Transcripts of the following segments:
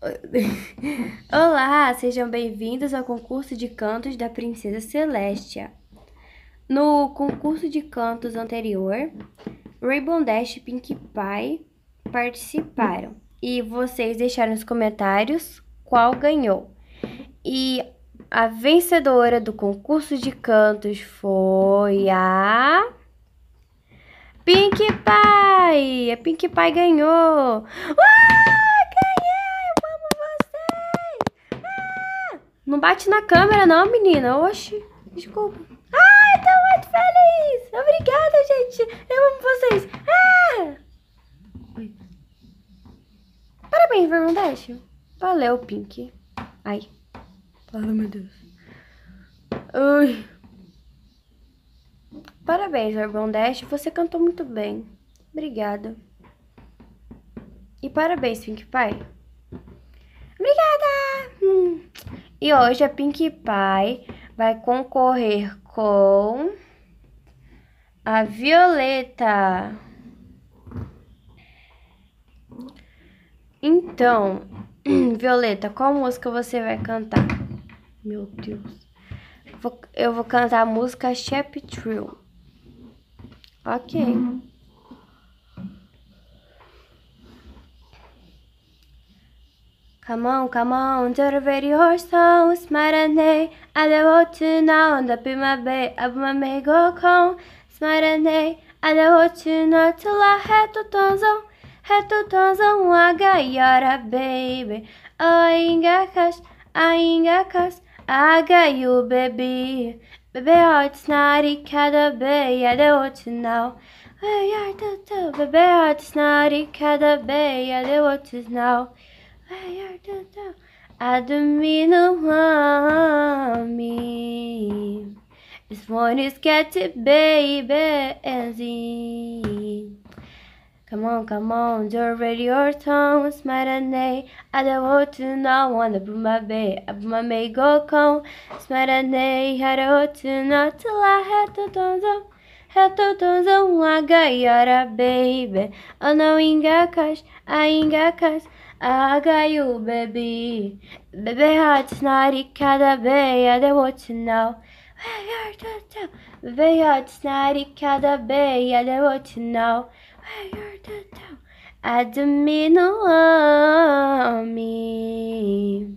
Olá, sejam bem-vindos ao concurso de cantos da Princesa Celestia. No concurso de cantos anterior, Rainbow Dash e Pinkie Pie participaram e vocês deixaram nos comentários qual ganhou. E a vencedora do concurso de cantos foi a Pinkie Pie. A Pinkie Pie ganhou. Uh! Não bate na câmera não, menina. Oxi, desculpa. Ai, ah, tô muito feliz. Obrigada, gente. Eu amo vocês. Ah! Parabéns, Vermondécio. Valeu, Pink. Ai. Ai, meu Deus. Ai. Parabéns, Urban Dash. Você cantou muito bem. Obrigada. E parabéns, Pink Pie. Obrigada! Hum. E hoje a Pinkie Pie vai concorrer com a Violeta. Então, Violeta, qual música você vai cantar? Meu Deus. Eu vou cantar a música Shep Trill. Ok. Uhum. Come on, come on, to the very horse house, Smarane. I love to now, On the in my bay, up my may go con, Smarane. I love to now, till I had to tonzo, had to tonzo, I got your baby. Oh, got cash, I ain't got cash, I got you, baby. Baby, oh, it's not a cat, baby, I love to now. Hey, I don't baby, oh, it's not a cat, baby, I love to now. Adminoami. This one is catty baby. Come on, come on, don't ready your tongue, smarane. I don't want to know, wanna put my bay, I put my may go and smarane. I don't want to know till I had to don't Retornos um H e ora baby. Ou não engacas, a engacas. I got you, baby. Baby, heart's not a cada bay, they watch now. Baby, heart's not now. cada bay, they watch now. Admino me.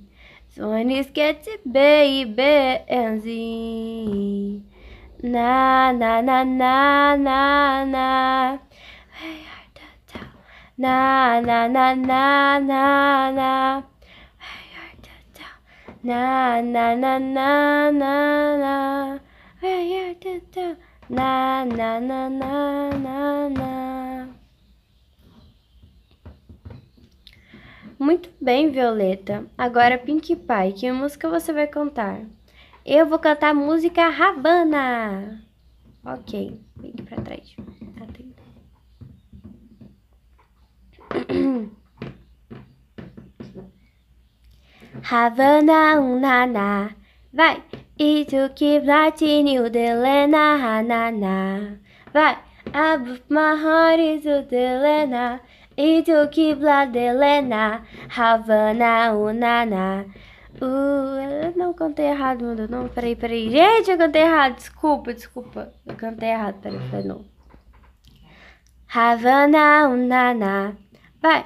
So when it's getting baby and Z. Na na na na na na. na na na na na na na na na na na na na na na na na na Muito bem, Violeta. Agora Pink Pie, que música você vai cantar? Eu vou cantar a música Havana. OK. Havana, um naná. Vai! E tu que platine delena, hananá. Vai! Above my heart is o delena. E tu que pladelena, Havana, um naná. Uh, não cantei errado, meu Deus. Não, peraí, peraí. Gente, eu cantei errado. Desculpa, desculpa. Eu cantei errado, peraí, peraí, não. Havana, um naná. Vai!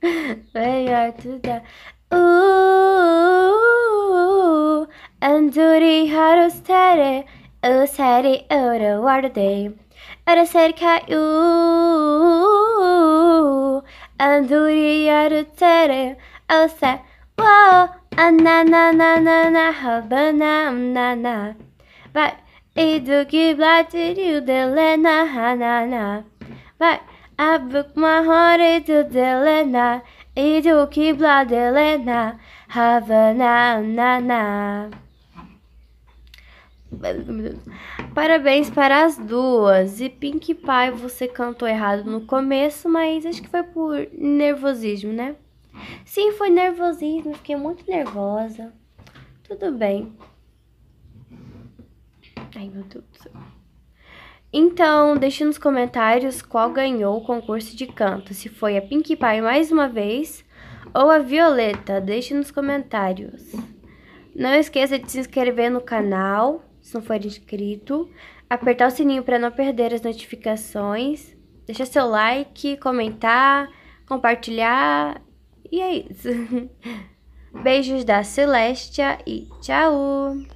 when you to the ooh anduri haru stare o sari ora varde ara serka ooh anduri haru stare o sa whoa anananana habanamnana but idu kiblatiru delena hanana but I broke my heart into Delena, into Kibla Delena, Havana, na, na. Parabéns para as duas. E Pink Pie, você cantou errado no começo, mas acho que foi por nervosismo, né? Sim, foi nervosismo, fiquei muito nervosa. Tudo bem. Ai, meu Deus do céu. Então, deixe nos comentários qual ganhou o concurso de canto, se foi a Pinkie Pie mais uma vez ou a Violeta. Deixe nos comentários. Não esqueça de se inscrever no canal, se não for inscrito, apertar o sininho para não perder as notificações, deixar seu like, comentar, compartilhar e é isso. Beijos da Celestia e tchau!